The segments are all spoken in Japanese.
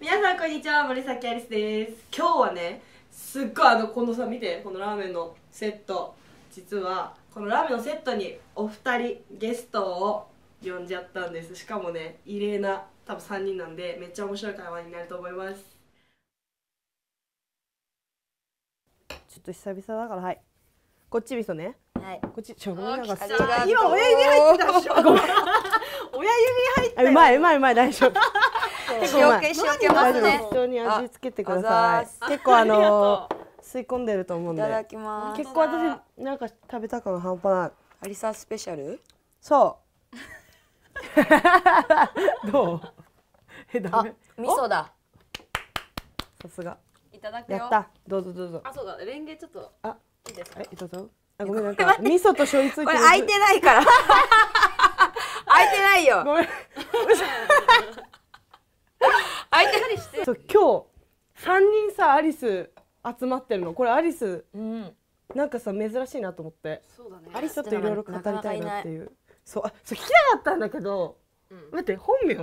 皆さんこんにちは森崎アリスです今日はねすっごいあのこのさ見てこのラーメンのセット実はこのラーメンのセットにお二人ゲストを呼んじゃったんですしかもね異例な多分3人なんでめっちゃ面白い会話になると思いますちょっと久々だからはいこっち味噌ねはいこっちちょごめんなさい今親指入ってたでしょごめん 親指入ってうまいうまいうまい大丈夫塩気塩気ますね。適当に味付けてください。結構あの吸い込んでると思うんで。いただきます。結構私なんか食べた感半端ない。アリサスペシャル？そう。どう？えだめ。味噌だ。さすが。いただくやった。どうぞどうぞ。あそうだ。レンゲちょっと。あいいですか。えどうぞ。あごめんなんか味噌と醤油ついてる。これ開いてないから。開 いてないよ。ごめん。いてたりしてそう今日3人さアリス集まってるのこれアリス、うん、なんかさ珍しいなと思ってそうだ、ね、アリスちょっといろいろ語りたいなっていうそうあそう聞きたかったんだけど、うん、待って本名な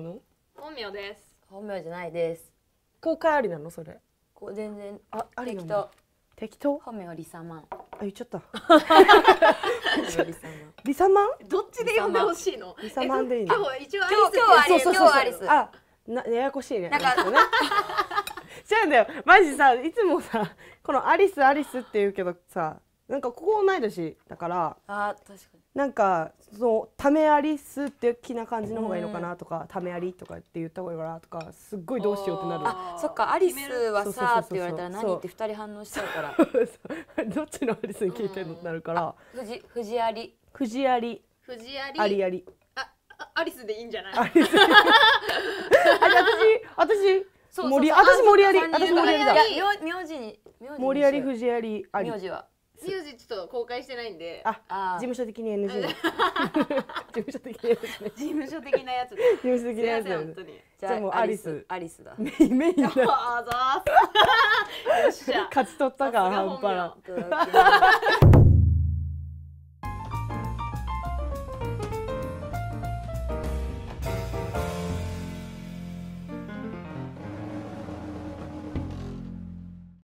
の本名です本名じゃないです公開ありなのそれこう全然ああり適当適当本名はリサマンあ言っちゃったリサマンサマンどっちで呼んでほしいのリサマンでいいのあ一今日はアリス今日はアリスあなややこしいね。なんかね。違 うんだよ。マジさいつもさこのアリスアリスって言うけどさなんかここ同い年だからあ確かになんかそのためアリスって気な感じの方がいいのかなとか、ためアリとかって言った方がいいかなとかすっごいどうしようってなるあそっかアリスはさって言われたら何って2人反応しちゃうから どっちのアリスに聞いてるのってなるから、藤ふじふじありふじありふじありありありアリスでいいんじゃない私私そう森私森有私森有だ字に森有藤有り名字はミュージと公開してないんで。あ、事務所的に NG 事務所的に事務所的なやつ。事務所的なやつ。本当に。じゃあもうアリス。アリスだ。メインメインだ。あざ。よっしゃ。勝ち取ったか半端な。